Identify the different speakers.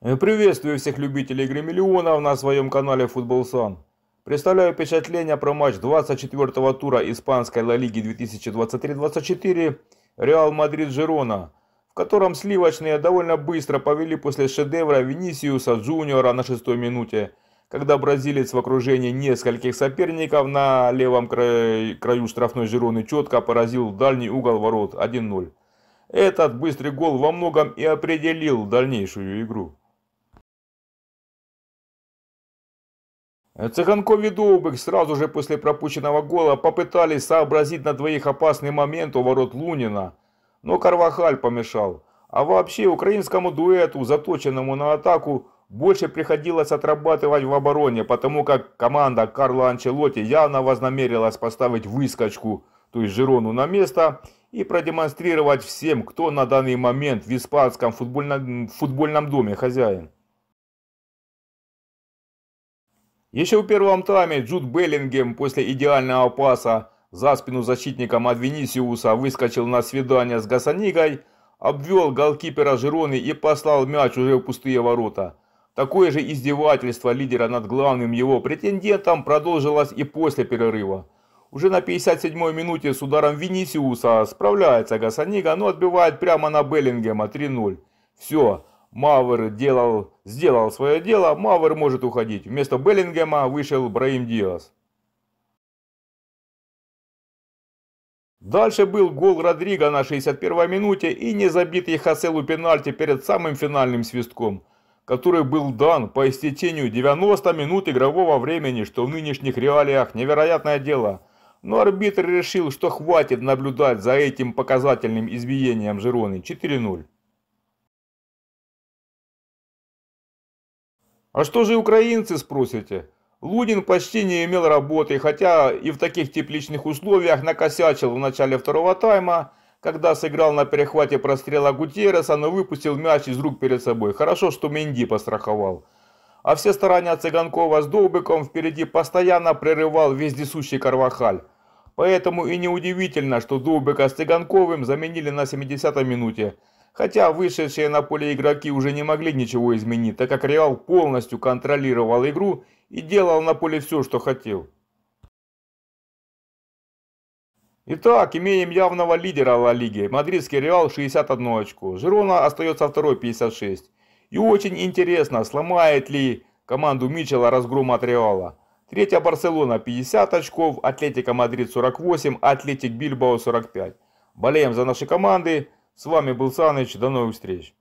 Speaker 1: Приветствую всех любителей игры миллионов на своем канале Футбол Сан. Представляю впечатление про матч 24-го тура Испанской Ла Лиги 2023-24 Реал Мадрид-Жирона, в котором сливочные довольно быстро повели после шедевра Винисиуса Джуниора на шестой минуте, когда бразилец в окружении нескольких соперников на левом краю штрафной Жироны четко поразил дальний угол ворот 1-0. Этот быстрый гол во многом и определил дальнейшую игру. Э, Цыганков и Довбик сразу же после пропущенного гола попытались сообразить на двоих опасный момент у ворот Лунина, но Карвахаль помешал. А вообще украинскому дуэту, заточенному на атаку, больше приходилось отрабатывать в обороне, потому как команда Карла Анчелотти явно вознамерилась поставить выскочку, то есть Жирону на место, и продемонстрировать всем, кто на данный момент в испанском футбольном, футбольном доме хозяин. Еще в первом тайме Джуд Беллингем после идеального паса за спину защитником от Венисиуса выскочил на свидание с Гасанигой, обвел голкипера Жироны и послал мяч уже в пустые ворота. Такое же издевательство лидера над главным его претендентом продолжилось и после перерыва. Уже на 57-й минуте с ударом Венисиуса справляется Гасанига, но отбивает прямо на Беллингема 3-0. Все, Мавер делал, сделал свое дело, Мавер может уходить. Вместо Беллингема вышел Браим Диас. Дальше был гол Родриго на 61-й минуте и незабитый Хаселу пенальти перед самым финальным свистком, который был дан по истечению 90 минут игрового времени, что в нынешних реалиях невероятное дело. Но арбитр решил, что хватит наблюдать за этим показательным избиением Жироны 4-0. А что же украинцы, спросите? Лунин почти не имел работы, хотя и в таких тепличных условиях накосячил в начале второго тайма, когда сыграл на перехвате прострела Гутерреса, но выпустил мяч из рук перед собой. Хорошо, что Менди постраховал. А все старания Цыганкова с Долбиком впереди постоянно прерывал вездесущий Карвахаль. Поэтому и неудивительно, что Долбика с Цыганковым заменили на 70-й минуте. Хотя вышедшие на поле игроки уже не могли ничего изменить, так как Реал полностью контролировал игру и делал на поле все, что хотел. Итак, имеем явного лидера Ла Лиги. Мадридский Реал 61 очко. Жирона остается второй 56. И очень интересно, сломает ли команду Мичела разгром от Реала. Третья Барселона 50 очков, Атлетика Мадрид 48, Атлетик Бильбао 45. Болеем за наши команды. С вами был Саныч, до новых встреч.